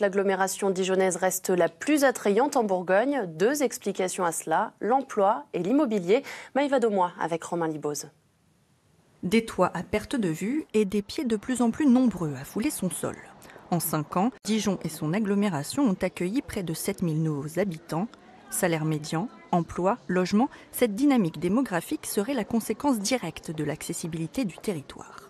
L'agglomération dijonnaise reste la plus attrayante en Bourgogne. Deux explications à cela, l'emploi et l'immobilier. Maïva moi avec Romain Libose. Des toits à perte de vue et des pieds de plus en plus nombreux à fouler son sol. En cinq ans, Dijon et son agglomération ont accueilli près de 7000 nouveaux habitants. Salaire médian, emploi, logement, cette dynamique démographique serait la conséquence directe de l'accessibilité du territoire.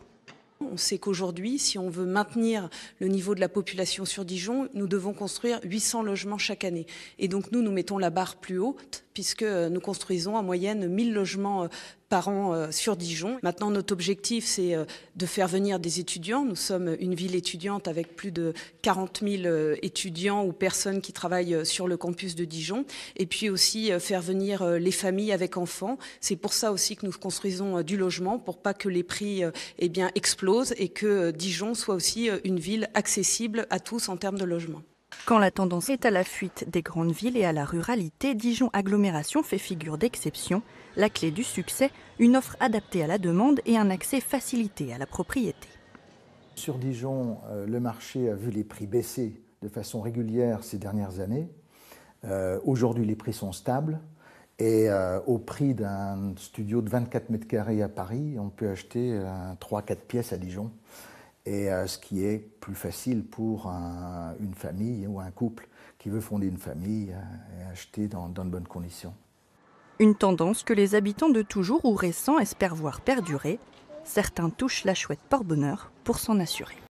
On sait qu'aujourd'hui, si on veut maintenir le niveau de la population sur Dijon, nous devons construire 800 logements chaque année. Et donc nous, nous mettons la barre plus haute puisque euh, nous construisons en moyenne 1000 logements euh, par an euh, sur Dijon. Maintenant, notre objectif, c'est euh, de faire venir des étudiants. Nous sommes une ville étudiante avec plus de 40 000 euh, étudiants ou personnes qui travaillent sur le campus de Dijon. Et puis aussi faire venir les familles avec enfants. C'est pour ça aussi que nous construisons du logement, pour pas que les prix eh bien, explosent et que Dijon soit aussi une ville accessible à tous en termes de logement. Quand la tendance est à la fuite des grandes villes et à la ruralité, Dijon Agglomération fait figure d'exception. La clé du succès, une offre adaptée à la demande et un accès facilité à la propriété. Sur Dijon, euh, le marché a vu les prix baisser de façon régulière ces dernières années. Euh, aujourd'hui, les prix sont stables. Et euh, au prix d'un studio de 24 mètres carrés à Paris, on peut acheter 3-4 pièces à Dijon. Et euh, ce qui est plus facile pour une famille ou un couple qui veut fonder une famille euh, et acheter dans, dans de bonnes conditions. Une tendance que les habitants de toujours ou récents espèrent voir perdurer. Certains touchent la chouette par bonheur pour s'en assurer.